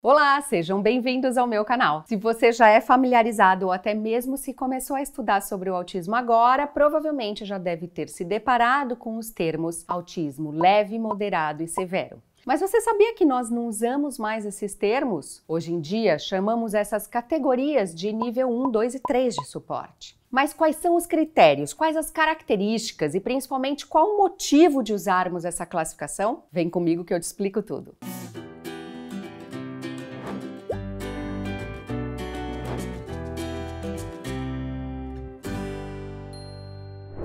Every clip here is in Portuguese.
Olá, sejam bem-vindos ao meu canal. Se você já é familiarizado ou até mesmo se começou a estudar sobre o autismo agora, provavelmente já deve ter se deparado com os termos autismo leve, moderado e severo. Mas você sabia que nós não usamos mais esses termos? Hoje em dia, chamamos essas categorias de nível 1, 2 e 3 de suporte. Mas quais são os critérios, quais as características e principalmente qual o motivo de usarmos essa classificação? Vem comigo que eu te explico tudo. Música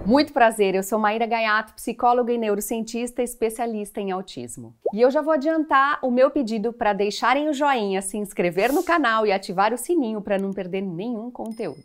Muito prazer, eu sou Maíra Gaiato, psicóloga e neurocientista especialista em autismo. E eu já vou adiantar o meu pedido para deixarem o joinha, se inscrever no canal e ativar o sininho para não perder nenhum conteúdo.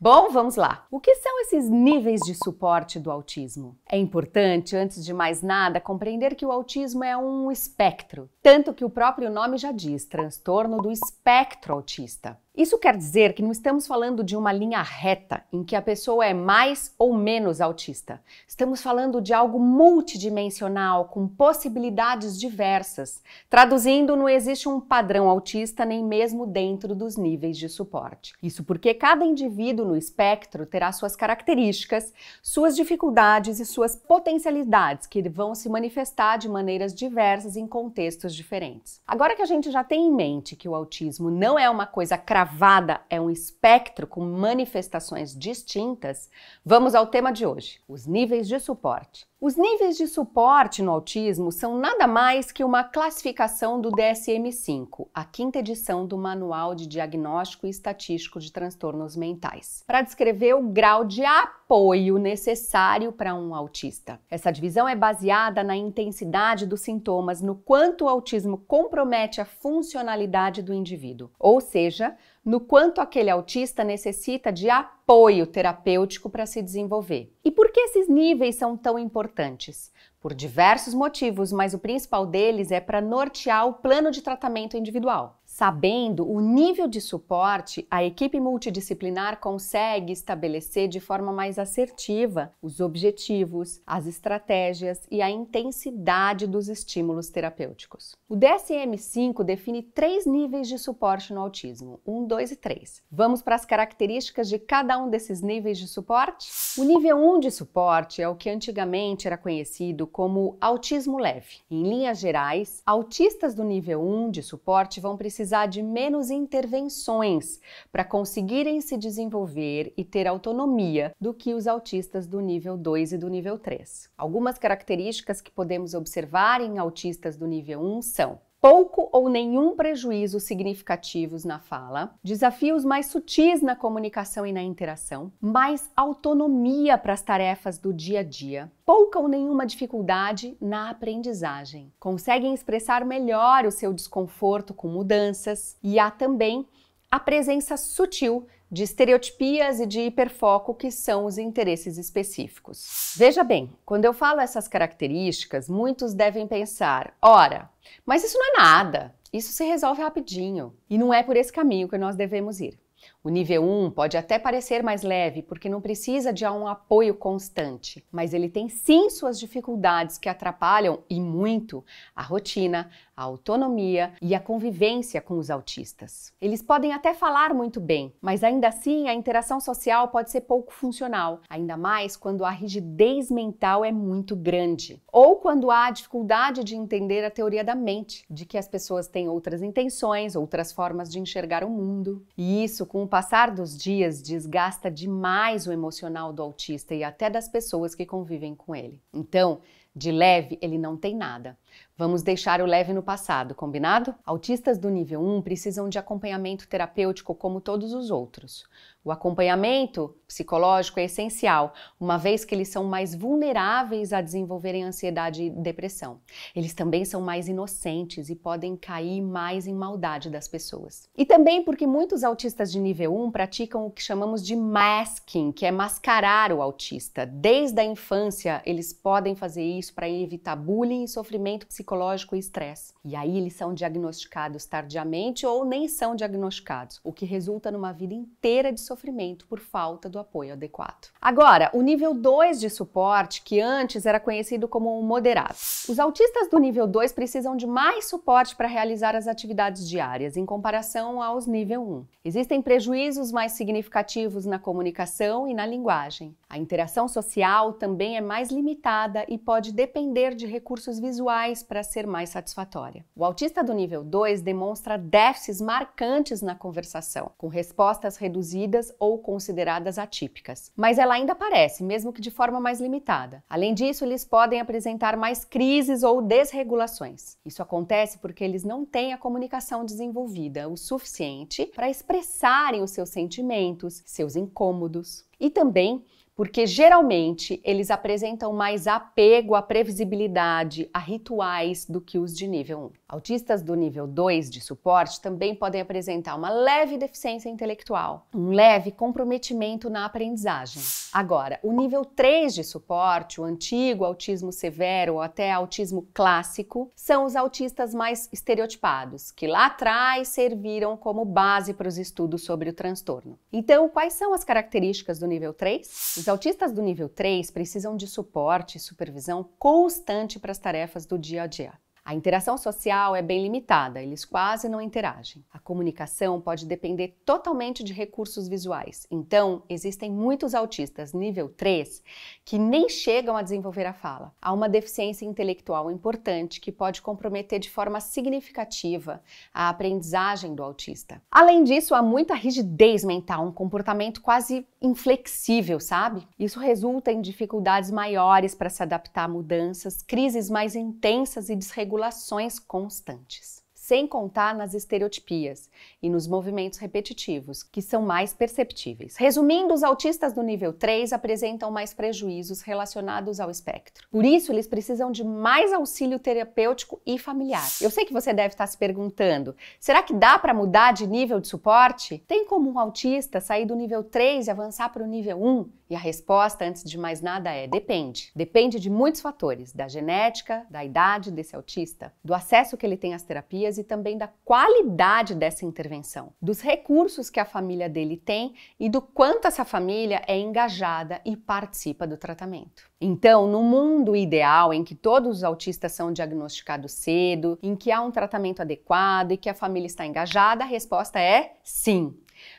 Bom, vamos lá. O que são esses níveis de suporte do autismo? É importante, antes de mais nada, compreender que o autismo é um espectro, tanto que o próprio nome já diz transtorno do espectro autista. Isso quer dizer que não estamos falando de uma linha reta em que a pessoa é mais ou menos autista. Estamos falando de algo multidimensional, com possibilidades diversas. Traduzindo, não existe um padrão autista nem mesmo dentro dos níveis de suporte. Isso porque cada indivíduo no espectro terá suas características, suas dificuldades e suas potencialidades que vão se manifestar de maneiras diversas em contextos diferentes. Agora que a gente já tem em mente que o autismo não é uma coisa cravada, Gravada é um espectro com manifestações distintas, vamos ao tema de hoje: os níveis de suporte. Os níveis de suporte no autismo são nada mais que uma classificação do DSM-5, a quinta edição do Manual de Diagnóstico e Estatístico de Transtornos Mentais, para descrever o grau de apoio necessário para um autista. Essa divisão é baseada na intensidade dos sintomas, no quanto o autismo compromete a funcionalidade do indivíduo, ou seja, no quanto aquele autista necessita de apoio terapêutico para se desenvolver. E por que esses níveis são tão importantes? Por diversos motivos, mas o principal deles é para nortear o plano de tratamento individual. Sabendo o nível de suporte, a equipe multidisciplinar consegue estabelecer de forma mais assertiva os objetivos, as estratégias e a intensidade dos estímulos terapêuticos. O DSM-5 define três níveis de suporte no autismo: 1, um, 2 e 3. Vamos para as características de cada um desses níveis de suporte? O nível 1 um de suporte é o que antigamente era conhecido como autismo leve. Em linhas gerais, autistas do nível 1 um de suporte vão precisar precisar de menos intervenções para conseguirem se desenvolver e ter autonomia do que os autistas do nível 2 e do nível 3. Algumas características que podemos observar em autistas do nível 1 são pouco ou nenhum prejuízo significativos na fala, desafios mais sutis na comunicação e na interação, mais autonomia para as tarefas do dia a dia, pouca ou nenhuma dificuldade na aprendizagem. Conseguem expressar melhor o seu desconforto com mudanças e há também a presença sutil de estereotipias e de hiperfoco que são os interesses específicos. Veja bem, quando eu falo essas características, muitos devem pensar: ora, mas isso não é nada, isso se resolve rapidinho. E não é por esse caminho que nós devemos ir. O nível 1 pode até parecer mais leve, porque não precisa de um apoio constante, mas ele tem sim suas dificuldades que atrapalham e muito a rotina, a autonomia e a convivência com os autistas. Eles podem até falar muito bem, mas ainda assim a interação social pode ser pouco funcional, ainda mais quando a rigidez mental é muito grande, ou quando há dificuldade de entender a teoria da mente, de que as pessoas têm outras intenções, outras formas de enxergar o mundo. E isso com o passar dos dias, desgasta demais o emocional do autista e até das pessoas que convivem com ele. Então, de leve, ele não tem nada. Vamos deixar o leve no passado, combinado? Autistas do nível 1 precisam de acompanhamento terapêutico como todos os outros. O acompanhamento psicológico é essencial, uma vez que eles são mais vulneráveis a desenvolverem ansiedade e depressão. Eles também são mais inocentes e podem cair mais em maldade das pessoas. E também porque muitos autistas de nível 1 praticam o que chamamos de masking, que é mascarar o autista. Desde a infância, eles podem fazer isso para evitar bullying e sofrimento psicológico psicológico e estresse. E aí eles são diagnosticados tardiamente ou nem são diagnosticados, o que resulta numa vida inteira de sofrimento por falta do apoio adequado. Agora, o nível 2 de suporte, que antes era conhecido como o moderado. Os autistas do nível 2 precisam de mais suporte para realizar as atividades diárias em comparação aos nível 1. Existem prejuízos mais significativos na comunicação e na linguagem. A interação social também é mais limitada e pode depender de recursos visuais para para ser mais satisfatória. O autista do nível 2 demonstra déficits marcantes na conversação, com respostas reduzidas ou consideradas atípicas, mas ela ainda aparece, mesmo que de forma mais limitada. Além disso, eles podem apresentar mais crises ou desregulações. Isso acontece porque eles não têm a comunicação desenvolvida o suficiente para expressarem os seus sentimentos, seus incômodos e também porque geralmente eles apresentam mais apego à previsibilidade, a rituais do que os de nível 1. Autistas do nível 2 de suporte também podem apresentar uma leve deficiência intelectual, um leve comprometimento na aprendizagem. Agora, o nível 3 de suporte, o antigo autismo severo ou até autismo clássico, são os autistas mais estereotipados, que lá atrás serviram como base para os estudos sobre o transtorno. Então, quais são as características do nível 3? Os autistas do nível 3 precisam de suporte e supervisão constante para as tarefas do dia a dia. A interação social é bem limitada, eles quase não interagem. A comunicação pode depender totalmente de recursos visuais. Então, existem muitos autistas nível 3 que nem chegam a desenvolver a fala. Há uma deficiência intelectual importante que pode comprometer de forma significativa a aprendizagem do autista. Além disso, há muita rigidez mental, um comportamento quase inflexível, sabe? Isso resulta em dificuldades maiores para se adaptar a mudanças, crises mais intensas e desreguladas regulações constantes. Sem contar nas estereotipias e nos movimentos repetitivos, que são mais perceptíveis. Resumindo, os autistas do nível 3 apresentam mais prejuízos relacionados ao espectro. Por isso, eles precisam de mais auxílio terapêutico e familiar. Eu sei que você deve estar se perguntando: será que dá para mudar de nível de suporte? Tem como um autista sair do nível 3 e avançar para o nível 1? E a resposta, antes de mais nada, é depende. Depende de muitos fatores: da genética, da idade desse autista, do acesso que ele tem às terapias e também da qualidade dessa intervenção, dos recursos que a família dele tem e do quanto essa família é engajada e participa do tratamento. Então, no mundo ideal em que todos os autistas são diagnosticados cedo, em que há um tratamento adequado e que a família está engajada, a resposta é sim.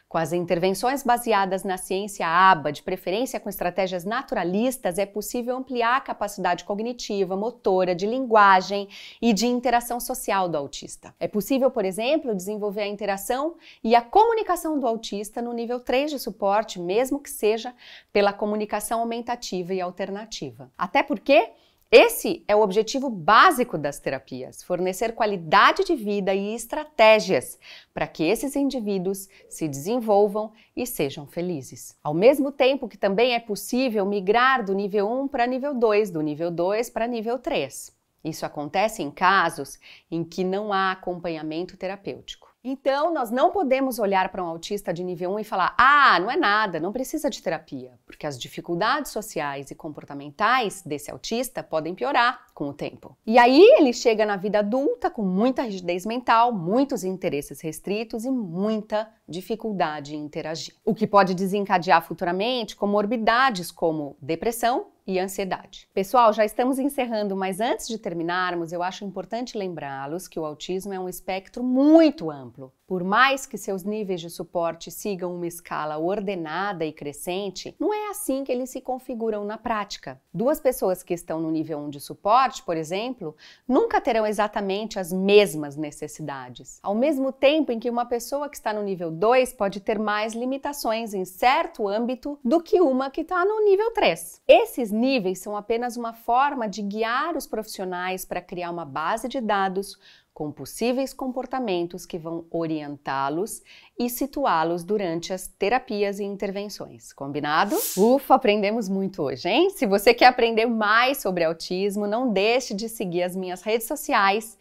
Com as intervenções baseadas na ciência ABA, de preferência com estratégias naturalistas, é possível ampliar a capacidade cognitiva, motora, de linguagem e de interação social do autista. É possível, por exemplo, desenvolver a interação e a comunicação do autista no nível 3 de suporte, mesmo que seja pela comunicação aumentativa e alternativa. Até porque esse é o objetivo básico das terapias: fornecer qualidade de vida e estratégias para que esses indivíduos se desenvolvam e sejam felizes. Ao mesmo tempo que também é possível migrar do nível 1 para nível 2, do nível 2 para nível 3. Isso acontece em casos em que não há acompanhamento terapêutico. Então, nós não podemos olhar para um autista de nível 1 e falar: ah, não é nada, não precisa de terapia, porque as dificuldades sociais e comportamentais desse autista podem piorar com o tempo. E aí ele chega na vida adulta com muita rigidez mental, muitos interesses restritos e muita dificuldade em interagir, o que pode desencadear futuramente comorbidades como depressão e ansiedade. Pessoal, já estamos encerrando, mas antes de terminarmos, eu acho importante lembrá-los que o autismo é um espectro muito amplo por mais que seus níveis de suporte sigam uma escala ordenada e crescente, não é assim que eles se configuram na prática. Duas pessoas que estão no nível 1 de suporte, por exemplo, nunca terão exatamente as mesmas necessidades. Ao mesmo tempo em que uma pessoa que está no nível 2 pode ter mais limitações em certo âmbito do que uma que está no nível 3. Esses níveis são apenas uma forma de guiar os profissionais para criar uma base de dados com possíveis comportamentos que vão orientá-los e situá-los durante as terapias e intervenções. Combinado? Ufa, aprendemos muito hoje, hein? Se você quer aprender mais sobre autismo, não deixe de seguir as minhas redes sociais,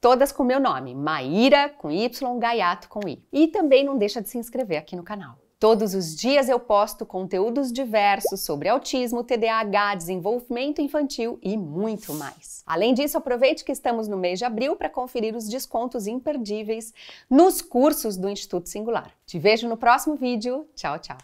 todas com meu nome, Maíra com Y, Gaiato com I. E também não deixa de se inscrever aqui no canal. Todos os dias eu posto conteúdos diversos sobre autismo, TDAH, desenvolvimento infantil e muito mais. Além disso, aproveite que estamos no mês de abril para conferir os descontos imperdíveis nos cursos do Instituto Singular. Te vejo no próximo vídeo. Tchau, tchau.